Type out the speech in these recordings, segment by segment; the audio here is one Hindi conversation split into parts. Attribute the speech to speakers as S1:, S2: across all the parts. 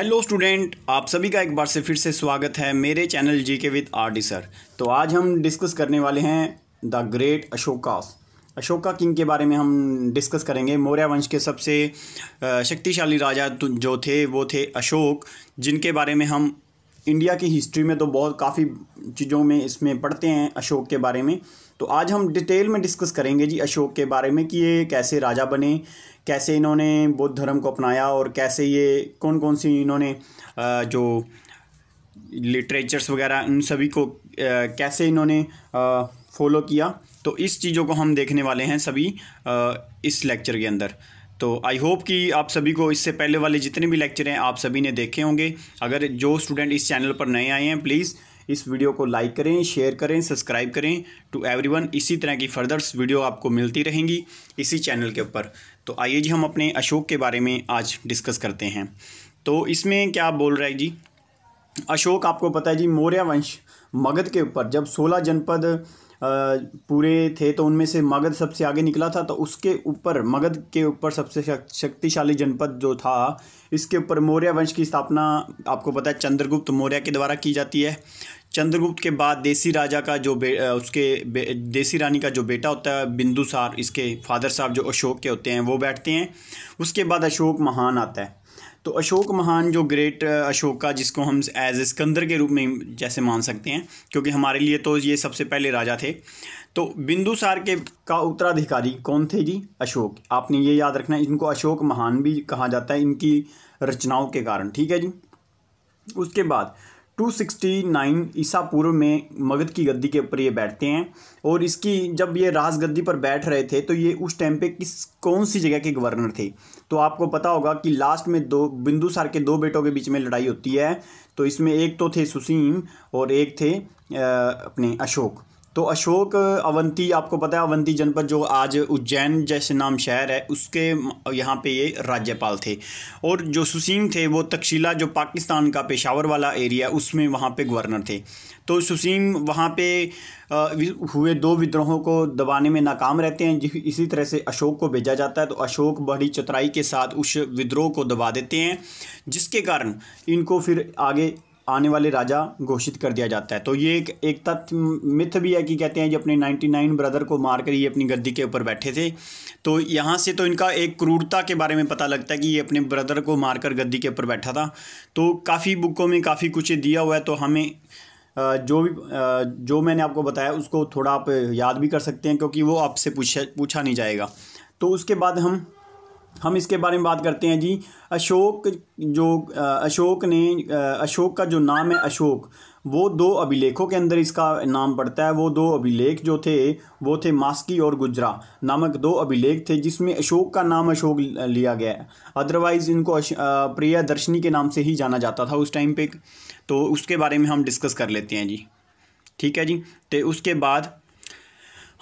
S1: हेलो स्टूडेंट आप सभी का एक बार से फिर से स्वागत है मेरे चैनल जी के विद आर डी सर तो आज हम डिस्कस करने वाले हैं the great Ashokas Ashoka king के बारे में हम डिस्कस करेंगे मौर्य वंश के सबसे शक्तिशाली राजा तो जो थे वो थे अशोक जिनके बारे में हम इंडिया की हिस्ट्री में तो बहुत काफ़ी चीज़ों में इसमें पढ़ते हैं अशोक के बारे में तो आज हम डिटेल में डिस्कस करेंगे जी अशोक के बारे में कि ये कैसे राजा बने कैसे इन्होंने बौद्ध धर्म को अपनाया और कैसे ये कौन कौन सी इन्होंने जो लिटरेचर्स वगैरह उन सभी को कैसे इन्होंने फॉलो किया तो इस चीज़ों को हम देखने वाले हैं सभी इस लेक्चर के अंदर तो आई होप कि आप सभी को इससे पहले वाले जितने भी लेक्चर हैं आप सभी ने देखे होंगे अगर जो स्टूडेंट इस चैनल पर नए आए हैं प्लीज़ इस वीडियो को लाइक करें शेयर करें सब्सक्राइब करें टू एवरीवन इसी तरह की फर्दर्स वीडियो आपको मिलती रहेंगी इसी चैनल के ऊपर तो आइए जी हम अपने अशोक के बारे में आज डिस्कस करते हैं तो इसमें क्या बोल रहे जी अशोक आपको पता है जी मौर्य वंश मगध के ऊपर जब सोलह जनपद पूरे थे तो उनमें से मगध सबसे आगे निकला था तो उसके ऊपर मगध के ऊपर सबसे शक्तिशाली जनपद जो था इसके ऊपर मौर्य वंश की स्थापना आपको पता है चंद्रगुप्त मौर्य के द्वारा की जाती है चंद्रगुप्त के बाद देसी राजा का जो बे उसके देसी रानी का जो बेटा होता है बिंदुसार इसके फादर साहब जो अशोक के होते हैं वो बैठते हैं उसके बाद अशोक महान आता है तो अशोक महान जो ग्रेट अशोका जिसको हम एज ए स्कंदर के रूप में जैसे मान सकते हैं क्योंकि हमारे लिए तो ये सबसे पहले राजा थे तो बिंदुसार के का उत्तराधिकारी कौन थे जी अशोक आपने ये याद रखना है इनको अशोक महान भी कहा जाता है इनकी रचनाओं के कारण ठीक है जी उसके बाद 269 ईसा पूर्व में मगध की गद्दी के ऊपर ये बैठते हैं और इसकी जब ये राज गद्दी पर बैठ रहे थे तो ये उस टाइम पे किस कौन सी जगह के गवर्नर थे तो आपको पता होगा कि लास्ट में दो बिंदुसार के दो बेटों के बीच में लड़ाई होती है तो इसमें एक तो थे सुसीम और एक थे आ, अपने अशोक तो अशोक अवंती आपको पता है अवंती जनपद जो आज उज्जैन जैसे नाम शहर है उसके यहाँ पे ये राज्यपाल थे और जो सुसीम थे वो तक्षशिला जो पाकिस्तान का पेशावर वाला एरिया उसमें वहाँ पे गवर्नर थे तो सुसीम वहाँ पे हुए दो विद्रोहों को दबाने में नाकाम रहते हैं इसी तरह से अशोक को भेजा जाता है तो अशोक बड़ी चतराई के साथ उस विद्रोह को दबा देते हैं जिसके कारण इनको फिर आगे आने वाले राजा घोषित कर दिया जाता है तो ये एक एक तथ्य मिथ भी है कि कहते हैं ये अपने 99 ब्रदर को मारकर ये अपनी गद्दी के ऊपर बैठे थे तो यहाँ से तो इनका एक क्रूरता के बारे में पता लगता है कि ये अपने ब्रदर को मारकर गद्दी के ऊपर बैठा था तो काफ़ी बुकों में काफ़ी कुछ दिया हुआ है तो हमें जो भी जो मैंने आपको बताया उसको थोड़ा आप याद भी कर सकते हैं क्योंकि वो आपसे पूछा पूछा नहीं जाएगा तो उसके बाद हम हम इसके बारे में बात करते हैं जी अशोक जो अशोक ने अशोक का जो नाम है अशोक वो दो अभिलेखों के अंदर इसका नाम पड़ता है वो दो अभिलेख जो थे वो थे मास्की और गुजरा नामक दो अभिलेख थे जिसमें अशोक का नाम अशोक लिया गया है अदरवाइज़ इनको प्रिया दर्शनी के नाम से ही जाना जाता था उस टाइम पे तो उसके बारे में हम डिस्कस कर लेते हैं जी ठीक है जी तो उसके बाद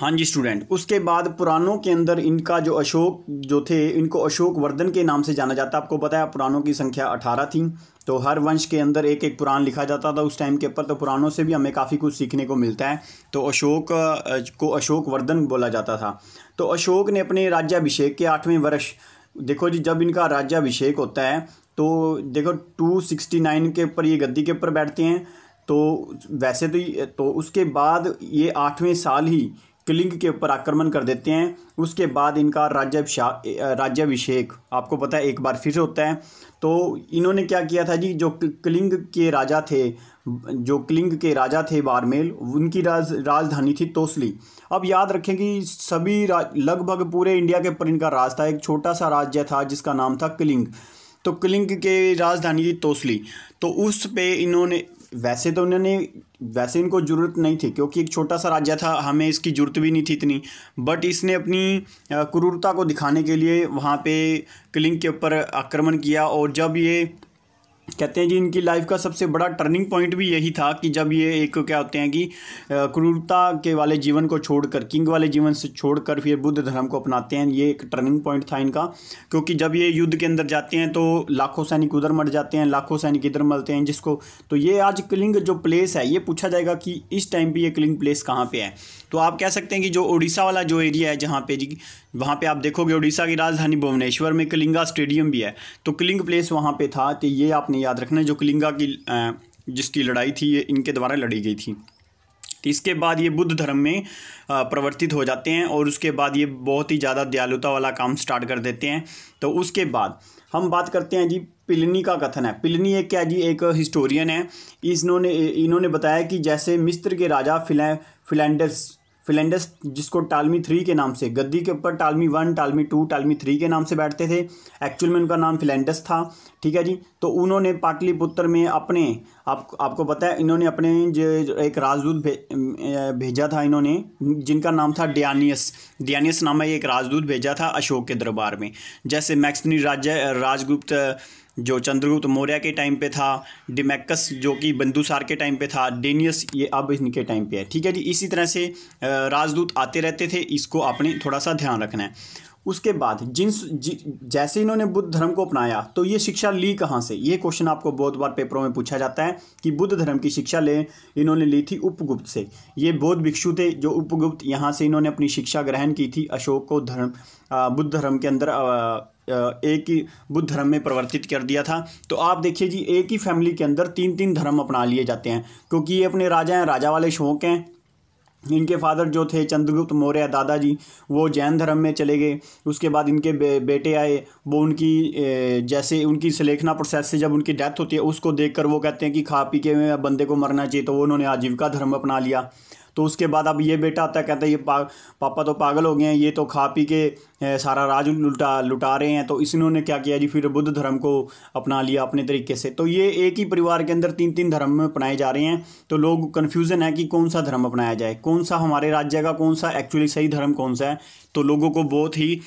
S1: हाँ जी स्टूडेंट उसके बाद पुरानों के अंदर इनका जो अशोक जो थे इनको अशोक वर्धन के नाम से जाना जाता है आपको पता है पुरानों की संख्या अठारह थी तो हर वंश के अंदर एक एक पुराण लिखा जाता था उस टाइम के ऊपर तो पुराणों से भी हमें काफ़ी कुछ सीखने को मिलता है तो अशोक को अशोक वर्धन बोला जाता था तो अशोक ने अपने राज्याभिषेक के आठवें वर्ष देखो जी जब इनका राज्याभिषेक होता है तो देखो टू सिक्सटी नाइन के ऊपर ये गद्दी के ऊपर बैठते हैं तो वैसे तो तो उसके बाद ये आठवें साल ही कलिंग के ऊपर आक्रमण कर देते हैं उसके बाद इनका राज्यभिषा राज्याभिषेक आपको पता है एक बार फिर होता है तो इन्होंने क्या किया था जी जो कलिंग के राजा थे जो कलिंग के राजा थे बारमेल उनकी राज राजधानी थी तोसली अब याद रखें कि सभी लगभग पूरे इंडिया के ऊपर इनका राज था एक छोटा सा राज्य था जिसका नाम था कलिंग तो कलिंग के राजधानी थी तोसली तो उस पे इन्होंने वैसे तो उन्होंने वैसे इनको ज़रूरत नहीं थी क्योंकि एक छोटा सा राज्य था हमें इसकी ज़रूरत भी नहीं थी इतनी बट इसने अपनी क्रूरता को दिखाने के लिए वहाँ पे कलिंग के ऊपर आक्रमण किया और जब ये कहते हैं जी इनकी लाइफ का सबसे बड़ा टर्निंग पॉइंट भी यही था कि जब ये एक क्या होते हैं कि क्रूरता के वाले जीवन को छोड़कर किंग वाले जीवन से छोड़कर फिर बुद्ध धर्म को अपनाते हैं ये एक टर्निंग पॉइंट था इनका क्योंकि जब ये युद्ध के अंदर जाते हैं तो लाखों सैनिक उधर मर जाते हैं लाखों सैनिक इधर मरते हैं जिसको तो ये आज क्लिंग जो प्लेस है ये पूछा जाएगा कि इस टाइम पर ये क्लिंग प्लेस कहाँ पर है तो आप कह सकते हैं कि जो उड़ीसा वाला जो एरिया है जहाँ पे जी वहाँ पे आप देखोगे उड़ीसा की राजधानी भुवनेश्वर में कलिंगा स्टेडियम भी है तो कलिंग प्लेस वहाँ पे था तो ये आपने याद रखना जो कलिंगा की जिसकी लड़ाई थी ये इनके द्वारा लड़ी गई थी तो इसके बाद ये बुद्ध धर्म में प्रवर्तित हो जाते हैं और उसके बाद ये बहुत ही ज़्यादा दयालुता वाला काम स्टार्ट कर देते हैं तो उसके बाद हम बात करते हैं जी पिलनी का कथन है पिलनी एक क्या जी एक हिस्टोरियन है इन्होंने इन्होंने बताया कि जैसे मिस्र के राजा फिलै फिलेंडर्स फिलेंडस जिसको टालमी थ्री के नाम से गद्दी के ऊपर Ptolemy one Ptolemy two Ptolemy three के नाम से बैठते थे एक्चुअल में उनका नाम फिलेंडस था ठीक है जी तो उन्होंने पाटलिपुत्र में अपने आप आपको पता है इन्होंने अपने जो एक राजदूत भे, भेजा था इन्होंने जिनका नाम था डियानियस डियानियस नाम है एक राजदूत भेजा था अशोक के दरबार में जैसे मैक्सनी राज्य राजगुप्त जो चंद्रगुप्त मौर्य के टाइम पे था डिमेकस जो कि बंदुसार के टाइम पे था डेनियस ये अब इनके टाइम पे है ठीक है जी इसी तरह से राजदूत आते रहते थे इसको आपने थोड़ा सा ध्यान रखना है उसके बाद जिन जैसे इन्होंने बुद्ध धर्म को अपनाया तो ये शिक्षा ली कहाँ से ये क्वेश्चन आपको बहुत बार पेपरों में पूछा जाता है कि बुद्ध धर्म की शिक्षा ले इन्होंने ली थी उपगुप्त से ये बौद्ध भिक्षु थे जो उपगुप्त यहाँ से इन्होंने अपनी शिक्षा ग्रहण की थी अशोक को धर्म बुद्ध धर्म के अंदर एक ही बुद्ध धर्म में परिवर्तित कर दिया था तो आप देखिए जी एक ही फैमिली के अंदर तीन तीन धर्म अपना लिए जाते हैं क्योंकि ये अपने राजा हैं राजा वाले शौक हैं इनके फादर जो थे चंद्रगुप्त मौर्य दादाजी वो जैन धर्म में चले गए उसके बाद इनके बे, बेटे आए वो उनकी जैसे उनकी सलेखना प्रोसेस से जब उनकी डेथ होती है उसको देखकर वो कहते हैं कि खा पी के बंदे को मरना चाहिए तो वो उन्होंने आजीविका धर्म अपना लिया तो उसके बाद अब ये बेटा आता है कहता है ये पा, पापा तो पागल हो गए हैं ये तो खा पी के सारा राज लुटा लुटा रहे हैं तो इस इन्होंने क्या किया जी फिर बुद्ध धर्म को अपना लिया अपने तरीके से तो ये एक ही परिवार के अंदर तीन तीन धर्म अपनाए जा रहे हैं तो लोग कन्फ्यूज़न है कि कौन सा धर्म अपनाया जाए कौन सा हमारे राज्य का कौन सा एक्चुअली सही धर्म कौन सा है तो लोगों को बहुत ही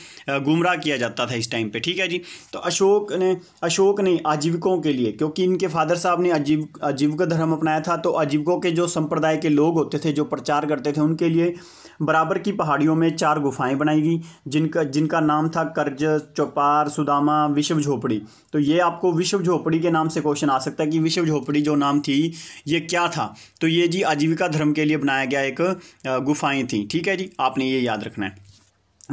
S1: गुमराह किया जाता था इस टाइम पे ठीक है जी तो अशोक ने अशोक ने आजीविकों के लिए क्योंकि इनके फादर साहब ने आजीव आजीविका धर्म अपनाया था तो आजीविकों के जो संप्रदाय के लोग होते थे जो प्रचार करते थे उनके लिए बराबर की पहाड़ियों में चार गुफाएं बनाई गई जिनका जिनका नाम था कर्ज चौपार सुदामा विश्व झोपड़ी तो ये आपको विश्व झोपड़ी के नाम से क्वेश्चन आ सकता है कि विश्व झोपड़ी जो नाम थी ये क्या था तो ये जी आजीविका धर्म के लिए बनाया गया एक गुफाएं थी ठीक है जी आपने ये याद रखना है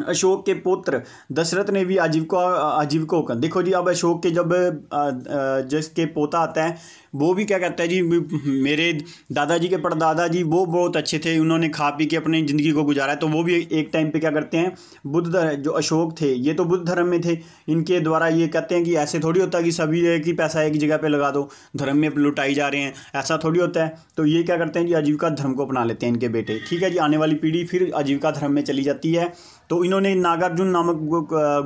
S1: अशोक के पुत्र दशरथ ने भी आजीविका को कर देखो जी अब अशोक के जब जिसके पोता आता है वो भी क्या कहता है जी मेरे दादाजी के परदादा जी वो बहुत अच्छे थे उन्होंने खा पी के अपनी ज़िंदगी को गुजारा है तो वो भी एक टाइम पे क्या करते हैं बुद्ध जो अशोक थे ये तो बुद्ध धर्म में थे इनके द्वारा ये कहते हैं कि ऐसे थोड़ी होता है कि सभी ही पैसा एक जगह पर लगा दो धर्म में लुटाई जा रहे हैं ऐसा थोड़ी होता है तो ये क्या करते हैं जी आजीविका धर्म को अपना लेते हैं इनके बेटे ठीक है जी आने वाली पीढ़ी फिर आजीविका धर्म में चली जाती है तो इन्होंने नागार्जुन नामक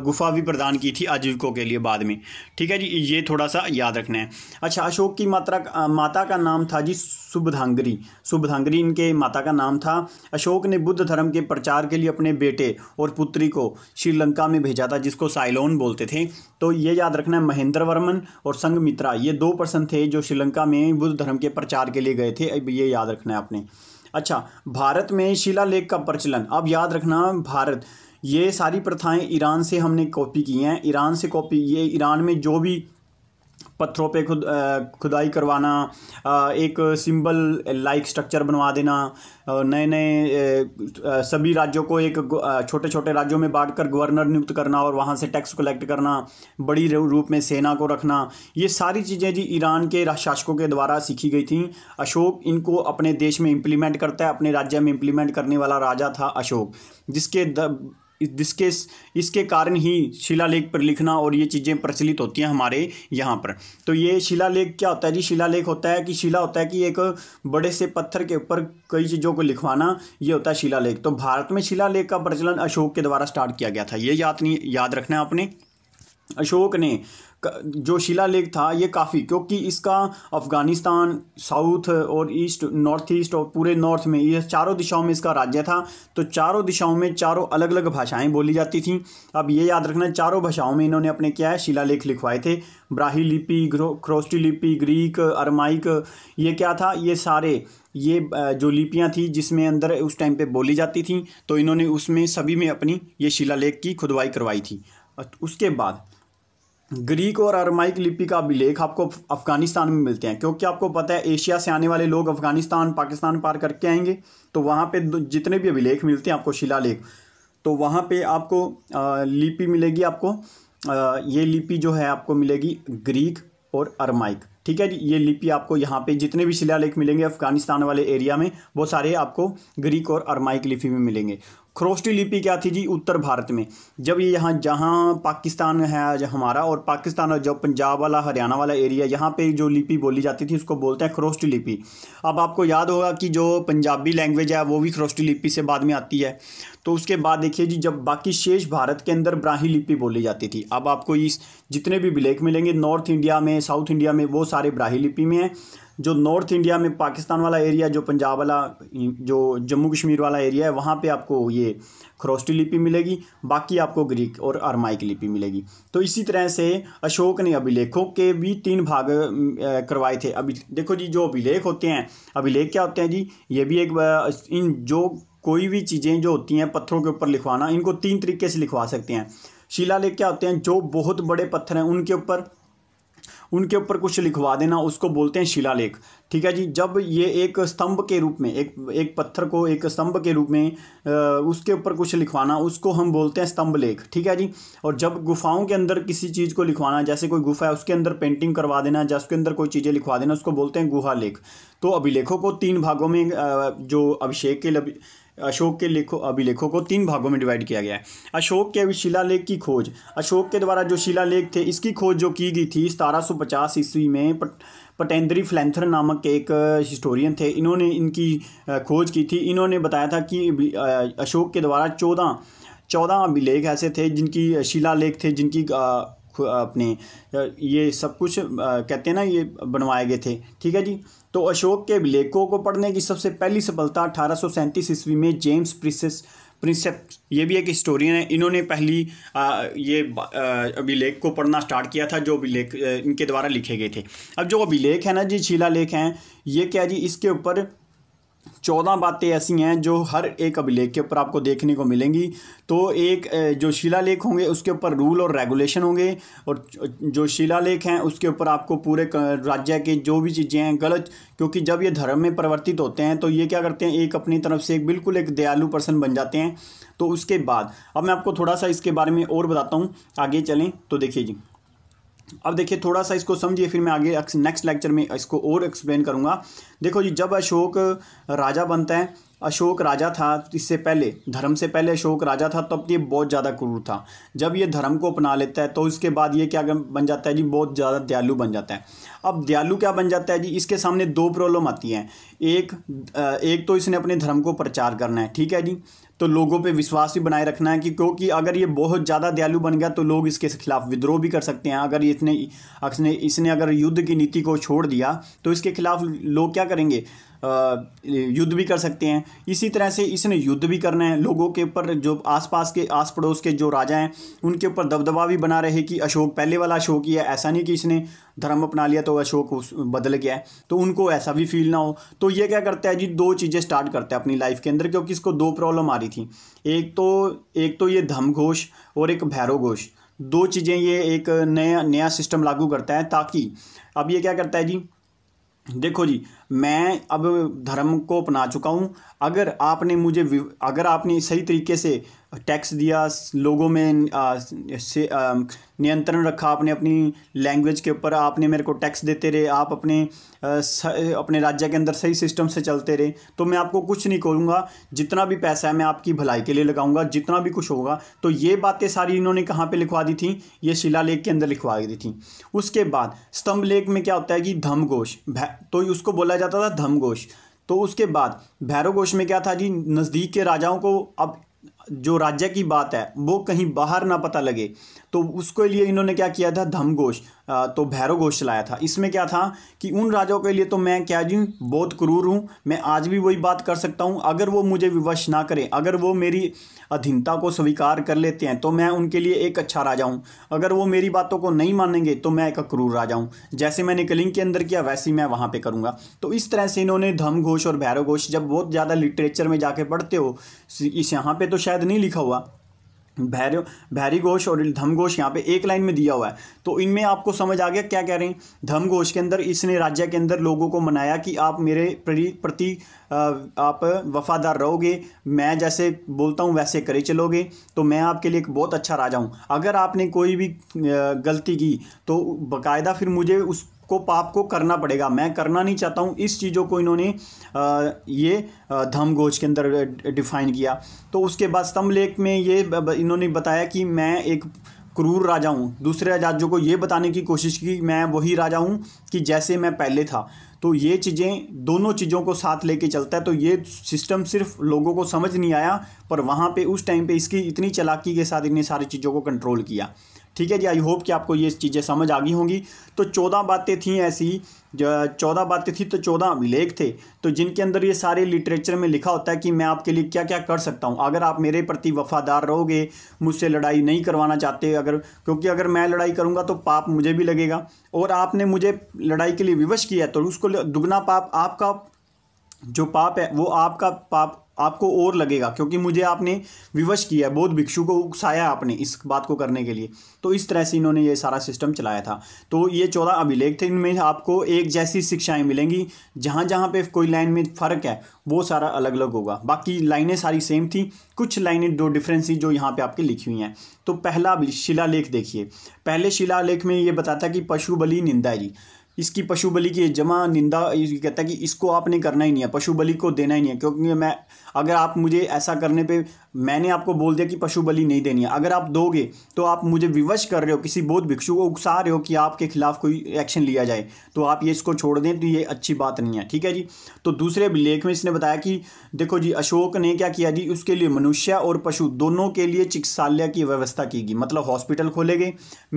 S1: गुफा भी प्रदान की थी आजीविकों के लिए बाद में ठीक है जी ये थोड़ा सा याद रखना है अच्छा अशोक की मात्रा माता का नाम था जी सुबधांगरी सुबधांगरी इनके माता का नाम था अशोक ने बुद्ध धर्म के प्रचार के लिए अपने बेटे और पुत्री को श्रीलंका में भेजा था जिसको साइलोन बोलते थे तो ये याद रखना है महेंद्र वर्मन और संगमित्रा ये दो पर्सन थे जो श्रीलंका में बुद्ध धर्म के प्रचार के लिए गए थे अब ये याद रखना है आपने अच्छा भारत में शिलालेख का प्रचलन अब याद रखना भारत ये सारी प्रथाएं ईरान से हमने कॉपी की हैं ईरान से कॉपी ये ईरान में जो भी पत्थरों पे खुद खुदाई करवाना एक सिंबल लाइक स्ट्रक्चर बनवा देना नए नए सभी राज्यों को एक छोटे छोटे राज्यों में बांट कर गवर्नर नियुक्त करना और वहाँ से टैक्स कलेक्ट करना बड़ी रूप में सेना को रखना ये सारी चीज़ें जी ईरान के शासकों के द्वारा सीखी गई थी अशोक इनको अपने देश में इम्प्लीमेंट करता है अपने राज्य में इम्प्लीमेंट करने वाला राजा था अशोक जिसके द, जिसके इसके कारण ही शिलालेख पर लिखना और ये चीज़ें प्रचलित होती हैं हमारे यहाँ पर तो ये शिलालेख क्या होता है जी शिलालेख होता है कि शिला होता है कि एक बड़े से पत्थर के ऊपर कई चीज़ों को लिखवाना ये होता है शिलालेख तो भारत में शिलालेख का प्रचलन अशोक के द्वारा स्टार्ट किया गया था ये याद नहीं याद रखना है आपने अशोक ने जो शिलालेख था ये काफ़ी क्योंकि इसका अफ़गानिस्तान साउथ और ईस्ट नॉर्थ ईस्ट और पूरे नॉर्थ में ये चारों दिशाओं में इसका राज्य था तो चारों दिशाओं में चारों अलग अलग भाषाएं बोली जाती थीं अब ये याद रखना चारों भाषाओं में इन्होंने अपने क्या है शिलालेख लिखवाए थे ब्राही लिपि क्रोस्टी लिपि ग्रीक अरमाइक ये क्या था ये सारे ये जो लिपियाँ थी जिसमें अंदर उस टाइम पर बोली जाती थी तो इन्होंने उसमें सभी में अपनी ये शिलालेख की खुदवाई करवाई थी उसके बाद ग्रीक और अरमाइक लिपि का अभिलेख आपको अफगानिस्तान में मिलते हैं क्योंकि आपको पता है एशिया से आने वाले लोग अफगानिस्तान पाकिस्तान पार करके आएंगे तो वहाँ पे जितने भी अभिलेख मिलते हैं आपको शिलालेख तो वहाँ पे आपको लिपि मिलेगी आपको ये लिपि जो है आपको मिलेगी ग्रीक और अरमाइक ठीक है जी ये लिपि आपको यहाँ पे जितने भी शिलालेख मिलेंगे अफगानिस्तान वाले एरिया में वो सारे आपको ग्रीक और अरमाइक लिपि में मिलेंगे खरोस्टी लिपि क्या थी जी उत्तर भारत में जब ये यहाँ जहाँ पाकिस्तान है आज हमारा और पाकिस्तान और जब पंजाब वाला हरियाणा वाला एरिया यहाँ पे जो लिपि बोली जाती थी उसको बोलते हैं खरोस्टी लिपि अब आपको याद होगा कि जो पंजाबी लैंग्वेज है वो भी खरोस्टी लिपि से बाद में आती है तो उसके बाद देखिए जी जब बाकी शेष भारत के अंदर ब्राही लिपि बोली जाती थी अब आपको इस जितने भी ब्लैक मिलेंगे नॉर्थ इंडिया में साउथ इंडिया में वो सारे ब्राही लिपि में हैं जो नॉर्थ इंडिया में पाकिस्तान वाला एरिया जो पंजाब वाला जो जम्मू कश्मीर वाला एरिया है वहाँ पे आपको ये खरोस्टी लिपि मिलेगी बाकी आपको ग्रीक और अरमाइक लिपि मिलेगी तो इसी तरह से अशोक ने अभिलेखों के भी तीन भाग करवाए थे अभी देखो जी जो अभिलेख होते हैं अभिलेख क्या होते हैं जी ये भी एक इन जो कोई भी चीज़ें जो होती हैं पत्थरों के ऊपर लिखवाना इनको तीन तरीके से लिखवा सकते हैं शिलालेख क्या होते हैं जो बहुत बड़े पत्थर हैं उनके ऊपर उनके ऊपर कुछ लिखवा देना उसको बोलते हैं शिलालेख ठीक है जी जब ये एक स्तंभ के रूप में एक एक पत्थर को एक स्तंभ के रूप में उसके ऊपर कुछ लिखवाना उसको हम बोलते हैं स्तंभ लेख ठीक है जी और जब गुफाओं के अंदर किसी चीज़ को लिखवाना जैसे कोई गुफा है उसके अंदर पेंटिंग करवा देना या उसके अंदर कोई चीज़ें लिखवा देना उसको बोलते हैं गुहा लेख तो अभिलेखों को तीन भागों में जो अभिषेक के अशोक के लेखों अभिलेखों को तीन भागों में डिवाइड किया गया है अशोक के शिलालेख की खोज अशोक के द्वारा जो शिलालेख थे इसकी खोज जो की गई थी सतारह सौ पचास ईस्वी में पट पटेंद्री फ्लैंथर नामक एक हिस्टोरियन थे इन्होंने इनकी खोज की थी इन्होंने बताया था कि अशोक के द्वारा चौदह चौदह अभिलेख ऐसे थे जिनकी शिलालेख थे जिनकी अपने ये सब कुछ कहते हैं ना ये बनवाए गए थे ठीक है जी तो अशोक के अभिलेखों को पढ़ने की सबसे पहली सफलता अठारह सौ ईस्वी में जेम्स प्रिसेस प्रिंसेप्ट ये भी एक हिस्टोरियन है इन्होंने पहली आ, ये अभिलेख को पढ़ना स्टार्ट किया था जो अभिलेख इनके द्वारा लिखे गए थे अब जो अभिलेख है ना जी शिला लेख हैं ये क्या जी इसके ऊपर चौदह बातें ऐसी हैं जो हर एक अभिलेख के ऊपर आपको देखने को मिलेंगी तो एक जो शिलालेख होंगे उसके ऊपर रूल और रेगुलेशन होंगे और जो शिलालेख हैं उसके ऊपर आपको पूरे राज्य के जो भी चीज़ें हैं गलत क्योंकि जब ये धर्म में परिवर्तित होते हैं तो ये क्या करते हैं एक अपनी तरफ से एक बिल्कुल एक दयालु पर्सन बन जाते हैं तो उसके बाद अब मैं आपको थोड़ा सा इसके बारे में और बताता हूँ आगे चलें तो देखिए जी अब देखिए थोड़ा सा इसको समझिए फिर मैं आगे नेक्स्ट लेक्चर में इसको और एक्सप्लेन करूँगा देखो जी जब अशोक राजा बनता है अशोक राजा था इससे पहले धर्म से पहले अशोक राजा था तब ये बहुत ज़्यादा क्रूर था जब ये धर्म को अपना लेता है तो इसके बाद ये क्या बन जाता है जी बहुत ज़्यादा दयालु बन जाता है अब दयालु क्या बन जाता है जी इसके सामने दो प्रॉब्लम आती हैं एक एक तो इसने अपने धर्म को प्रचार करना है ठीक है जी तो लोगों पे विश्वास भी बनाए रखना है कि क्योंकि अगर ये बहुत ज़्यादा दयालु बन गया तो लोग इसके खिलाफ विद्रोह भी कर सकते हैं अगर इसने इसने इसने अगर युद्ध की नीति को छोड़ दिया तो इसके खिलाफ लोग क्या करेंगे युद्ध भी कर सकते हैं इसी तरह से इसने युद्ध भी करना है लोगों के ऊपर जो आसपास के आस पड़ोस के जो राजा हैं उनके ऊपर दबदबा भी बना रहे कि अशोक पहले वाला अशोक ही है ऐसा नहीं कि इसने धर्म अपना लिया तो अशोक बदल गया है तो उनको ऐसा भी फील ना हो तो ये क्या करता है जी दो चीज़ें स्टार्ट करता है अपनी लाइफ के अंदर क्योंकि इसको दो प्रॉब्लम आ रही थी एक तो एक तो ये धम घोष और एक भैरव घोष दो चीज़ें ये एक नया नया सिस्टम लागू करता है ताकि अब ये क्या करता है जी देखो जी मैं अब धर्म को अपना चुका हूँ अगर आपने मुझे अगर आपने सही तरीके से टैक्स दिया लोगों में से नियंत्रण रखा आपने अपनी लैंग्वेज के ऊपर आपने मेरे को टैक्स देते रहे आप अपने अपने राज्य के अंदर सही सिस्टम से चलते रहे तो मैं आपको कुछ नहीं करूँगा जितना भी पैसा है मैं आपकी भलाई के लिए लगाऊंगा जितना भी कुछ होगा तो ये बातें सारी इन्होंने कहाँ पे लिखवा दी थी ये लेख के अंदर लिखवा दी थी उसके बाद स्तंभ लेख में क्या होता है कि धमघोष तो उसको बोला जाता था धमघोष तो उसके बाद भैरव घोष में क्या था जी नज़दीक के राजाओं को अब जो राज्य की बात है वो कहीं बाहर ना पता लगे तो उसके लिए इन्होंने क्या किया था धमघोष तो भैरव घोष चलाया था इसमें क्या था कि उन राजाओं के लिए तो मैं क्या जी बहुत क्रूर हूँ मैं आज भी वही बात कर सकता हूँ अगर वो मुझे विवश ना करें अगर वो मेरी अधीनता को स्वीकार कर लेते हैं तो मैं उनके लिए एक अच्छा राजा हूँ अगर वो मेरी बातों को नहीं मानेंगे तो मैं एक क्रूर राजा हूँ जैसे मैंने कलिंग के अंदर किया वैसे ही मैं वहाँ पर करूँगा तो इस तरह से इन्होंने धम घोष और भैरव घोष जब बहुत ज़्यादा लिटरेचर में जाके पढ़ते हो इस यहाँ पर तो शायद नहीं लिखा हुआ भैर भैरी घोष और धम घोष यहाँ पे एक लाइन में दिया हुआ है तो इनमें आपको समझ आ गया क्या कह रहे हैं धम घोष के अंदर इसने राज्य के अंदर लोगों को मनाया कि आप मेरे प्रति आप वफादार रहोगे मैं जैसे बोलता हूँ वैसे करे चलोगे तो मैं आपके लिए एक बहुत अच्छा राजा हूँ अगर आपने कोई भी गलती की तो बाकायदा फिर मुझे उस को पाप को करना पड़ेगा मैं करना नहीं चाहता हूँ इस चीज़ों को इन्होंने ये धम गोज के अंदर डिफाइन किया तो उसके बाद स्तंभ लेख में ये इन्होंने बताया कि मैं एक क्रूर राजा हूँ दूसरे राज्यों को ये बताने की कोशिश की मैं वही राजा हूँ कि जैसे मैं पहले था तो ये चीज़ें दोनों चीज़ों को साथ लेके चलता है तो ये सिस्टम सिर्फ लोगों को समझ नहीं आया पर वहाँ पे उस टाइम पे इसकी इतनी चलाकी के साथ इन्हें सारी चीज़ों को कंट्रोल किया ठीक है जी आई होप कि आपको ये चीज़ें समझ आ गई होंगी तो चौदह बातें थी ऐसी चौदह बातें थी तो चौदह अभिलेख थे तो जिनके अंदर ये सारे लिटरेचर में लिखा होता है कि मैं आपके लिए क्या क्या कर सकता हूँ अगर आप मेरे प्रति वफादार रहोगे मुझसे लड़ाई नहीं करवाना चाहते अगर क्योंकि अगर मैं लड़ाई करूँगा तो पाप मुझे भी लगेगा और आपने मुझे लड़ाई के लिए विवश किया तो उसको दुगना पाप आपका जो पाप है वो आपका पाप आपको और लगेगा क्योंकि मुझे आपने विवश किया है बौद्ध भिक्षु को उकसाया आपने इस बात को करने के लिए तो इस तरह से इन्होंने ये सारा सिस्टम चलाया था तो ये चौदह अभिलेख थे इनमें आपको एक जैसी शिक्षाएँ मिलेंगी जहाँ जहाँ पर कोई लाइन में फ़र्क है वो सारा अलग अलग होगा बाकी लाइनें सारी सेम थी कुछ लाइनें दो डिफरेंस जो यहाँ पर आपके लिखी हुई हैं तो पहला शिलालेख देखिए पहले शिलालेख में ये बताता कि पशु बली निंदा जी इसकी पशु बलि की जमा निंदा कहता है कि इसको आपने करना ही नहीं है पशु बलि को देना ही नहीं है क्योंकि मैं अगर आप मुझे ऐसा करने पे मैंने आपको बोल दिया कि पशु बलि नहीं देनी है अगर आप दोगे तो आप मुझे विवश कर रहे हो किसी बोध भिक्षु को उकसा रहे हो कि आपके खिलाफ कोई एक्शन लिया जाए तो आप ये इसको छोड़ दें तो ये अच्छी बात नहीं है ठीक है जी तो दूसरे लेख में इसने बताया कि देखो जी अशोक ने क्या किया जी उसके लिए मनुष्य और पशु दोनों के लिए चिकित्सालय की व्यवस्था की गई मतलब हॉस्पिटल खोले गए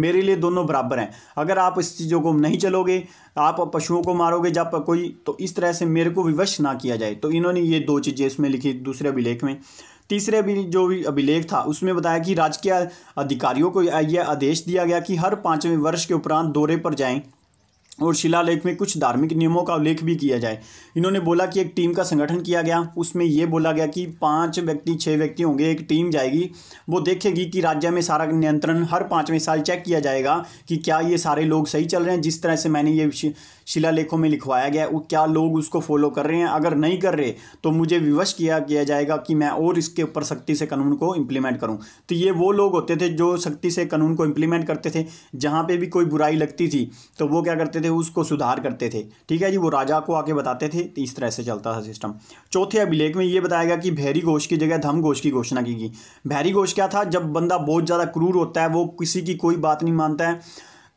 S1: मेरे लिए दोनों बराबर हैं अगर आप इस चीज़ों को नहीं चलोगे आप पशुओं को मारोगे जब कोई तो इस तरह से मेरे को विवश ना किया जाए तो इन्होंने ये दो चीज़ें इसमें लिखी दूसरे अभिलेख में तीसरे भी जो भी अभिलेख था उसमें बताया कि राजकीय अधिकारियों को यह आदेश दिया गया कि हर पाँचवें वर्ष के उपरांत दौरे पर जाएं और शिलालेख में कुछ धार्मिक नियमों का उल्लेख भी किया जाए इन्होंने बोला कि एक टीम का संगठन किया गया उसमें ये बोला गया कि पांच व्यक्ति छः व्यक्ति होंगे एक टीम जाएगी वो देखेगी कि राज्य में सारा नियंत्रण हर पाँचवें साल चेक किया जाएगा कि क्या ये सारे लोग सही चल रहे हैं जिस तरह से मैंने ये शिलालेखों में लिखवाया गया है वो क्या लोग उसको फॉलो कर रहे हैं अगर नहीं कर रहे तो मुझे विवश किया किया जाएगा कि मैं और इसके ऊपर सख्ती से कानून को इम्प्लीमेंट करूँ तो ये वो लोग होते थे जो सख्ती से कानून को इम्प्लीमेंट करते थे जहाँ पर भी कोई बुराई लगती थी तो वो क्या करते थे उसको सुधार करते थे ठीक है जी वो राजा को आके बताते थे तो इस तरह से चलता था सिस्टम चौथे अभिलेख में ये बताया गया कि भैरी घोष की जगह धम घोष की घोषणा की गई भैरी घोष क्या था जब बंदा बहुत ज़्यादा क्रूर होता है वो किसी की कोई बात नहीं मानता है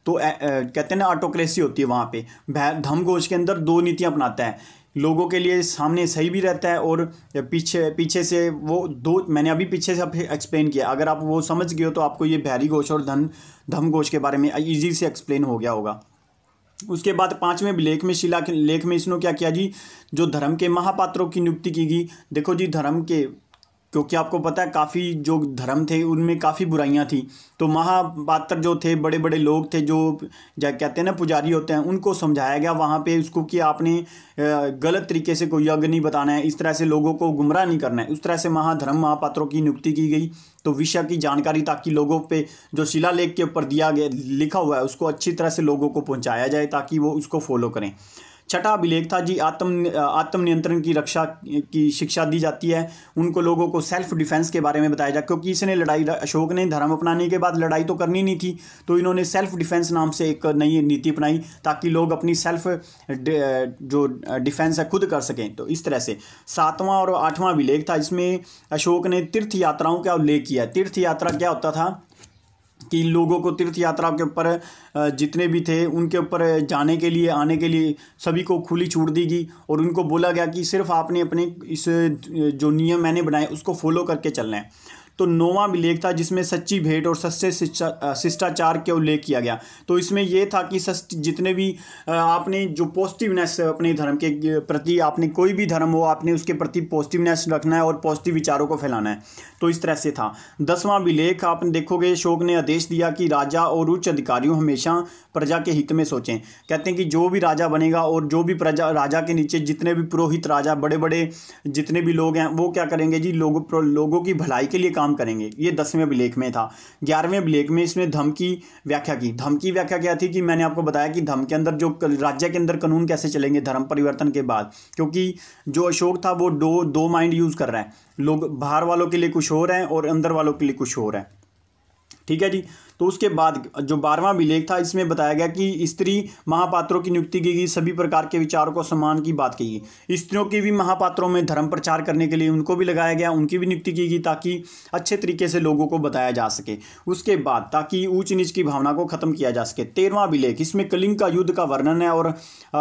S1: तो ए, ए, कहते हैं ना ऑटोक्रेसी होती है वहाँ पे घोष के अंदर दो नीतियाँ अपनाता है लोगों के लिए सामने सही भी रहता है और पीछे पीछे से वो दो मैंने अभी पीछे से एक्सप्लेन किया अगर आप वो समझ गए हो तो आपको ये भैरी घोष और धन धम घोष के बारे में ईजी से एक्सप्लेन हो गया होगा उसके बाद पाँचवें लेख में शिला लेख में इसने क्या किया जी जो धर्म के महापात्रों की नियुक्ति की गई देखो जी धर्म के क्योंकि आपको पता है काफ़ी जो धर्म थे उनमें काफ़ी बुराइयां थी तो महापात्र जो थे बड़े बड़े लोग थे जो कहते हैं ना पुजारी होते हैं उनको समझाया गया वहाँ पे उसको कि आपने गलत तरीके से कोई यज्ञ नहीं बताना है इस तरह से लोगों को गुमराह नहीं करना है उस तरह से महाधर्म महापात्रों की नियुक्ति की गई तो विषय की जानकारी ताकि लोगों पर जो शिलालेख के ऊपर दिया गया लिखा हुआ है उसको अच्छी तरह से लोगों को पहुँचाया जाए ताकि वो उसको फॉलो करें छठा अभिलेख था जी आत्म आत्मनियंत्रण की रक्षा की शिक्षा दी जाती है उनको लोगों को सेल्फ डिफेंस के बारे में बताया जाए क्योंकि इसने लड़ाई अशोक ने धर्म अपनाने के बाद लड़ाई तो करनी नहीं थी तो इन्होंने सेल्फ डिफेंस नाम से एक नई नीति अपनाई ताकि लोग अपनी सेल्फ जो डिफेंस है खुद कर सकें तो इस तरह से सातवां और आठवां अभिलेख था इसमें अशोक ने तीर्थ यात्राओं का उल्लेख किया तीर्थ यात्रा क्या होता था कि लोगों को तीर्थ यात्रा के ऊपर जितने भी थे उनके ऊपर जाने के लिए आने के लिए सभी को खुली छूट दी गई और उनको बोला गया कि सिर्फ आपने अपने इस जो नियम मैंने बनाए उसको फॉलो करके चलना है तो नौवा लेख था जिसमें सच्ची भेंट और सस्ते शिष्टाचार के उल्लेख किया गया तो इसमें यह था कि जितने भी आपने जो पॉजिटिवनेस अपने धर्म के प्रति आपने कोई भी धर्म हो आपने उसके प्रति पॉजिटिवनेस रखना है और पॉजिटिव विचारों को फैलाना है तो इस तरह से था दसवां विलेख आप देखोगे अशोक ने आदेश दिया कि राजा और उच्च अधिकारियों हमेशा प्रजा के हित में सोचें कहते हैं कि जो भी राजा बनेगा और जो भी प्रजा राजा के नीचे जितने भी पुरोहित राजा बड़े बड़े जितने भी लोग हैं वो क्या करेंगे जी लोगों लोगों की भलाई के लिए काम काम करेंगे ये दसवें अभिलेख में था ग्यारहवें अभिलेख में इसने धमकी व्याख्या की धमकी व्याख्या क्या थी कि मैंने आपको बताया कि धम के अंदर जो राज्य के अंदर कानून कैसे चलेंगे धर्म परिवर्तन के बाद क्योंकि जो अशोक था वो दो दो माइंड यूज़ कर रहा है लोग बाहर वालों के लिए कुछ हो रहे हैं और अंदर वालों के लिए कुछ हो रहे है ठीक है जी तो उसके बाद जो बारहवां विलेख था इसमें बताया गया कि स्त्री महापात्रों की नियुक्ति की गई सभी प्रकार के विचारों को सम्मान की बात की गई स्त्रियों की भी महापात्रों में धर्म प्रचार करने के लिए उनको भी लगाया गया उनकी भी नियुक्ति की गई ताकि अच्छे तरीके से लोगों को बताया जा सके उसके बाद ताकि ऊंच नीच की भावना को खत्म किया जा सके तेरहवां विलेख इसमें कलिंग का युद्ध का वर्णन है और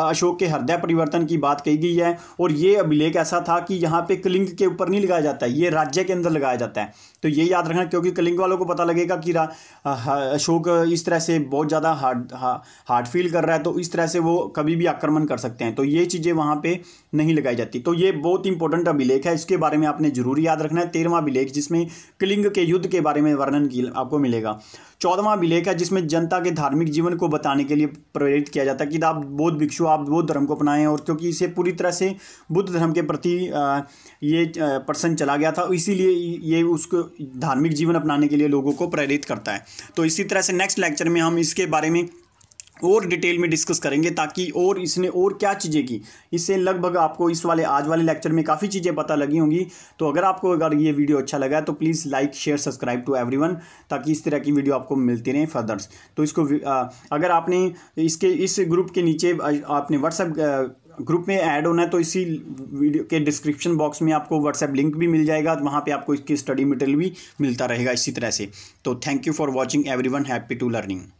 S1: अशोक के हृदय परिवर्तन की बात कही गई है और ये अभिलेख ऐसा था कि यहाँ पे कलिंग के ऊपर नहीं लगाया जाता है ये राज्य के अंदर लगाया जाता है तो ये याद रखना क्योंकि कलिंग वालों को पता लगेगा कि अशोक इस तरह से बहुत ज़्यादा हार्ड हार्ड फील कर रहा है तो इस तरह से वो कभी भी आक्रमण कर सकते हैं तो ये चीज़ें वहाँ पे नहीं लगाई जाती तो ये बहुत इंपॉर्टेंट अभिलेख है इसके बारे में आपने जरूर याद रखना है तेरहवा अभिलेख जिसमें कलिंग के युद्ध के बारे में वर्णन आपको मिलेगा चौदहवा अभिलेख है जिसमें जनता के धार्मिक जीवन को बताने के लिए प्रेरित किया जाता है कि आप बौद्ध भिक्षु आप बौद्ध धर्म को अपनाएं और क्योंकि इसे पूरी तरह से बुद्ध धर्म के प्रति ये पर्सन चला गया था इसीलिए ये उसको धार्मिक जीवन अपनाने के लिए लोगों को प्रेरित करता है तो इसी तरह से नेक्स्ट लेक्चर में हम इसके बारे में और डिटेल में डिस्कस करेंगे ताकि और इसने और क्या चीज़ें की इससे लगभग आपको इस वाले आज वाले लेक्चर में काफ़ी चीज़ें पता लगी होंगी तो अगर आपको अगर ये वीडियो अच्छा लगा तो please like share subscribe to everyone ताकि इस तरह की वीडियो आपको मिलती रहे फर्दर्स तो इसको अगर आपने इसके इस ग्रुप के नीचे आपने व्हाट्सएप ग्रुप में ऐड होना है तो इसी वीडियो के डिस्क्रिप्शन बॉक्स में आपको व्हाट्सएप लिंक भी मिल जाएगा तो वहाँ पे आपको इसकी स्टडी मटेरियल भी मिलता रहेगा इसी तरह से तो thank you for watching everyone happy to learning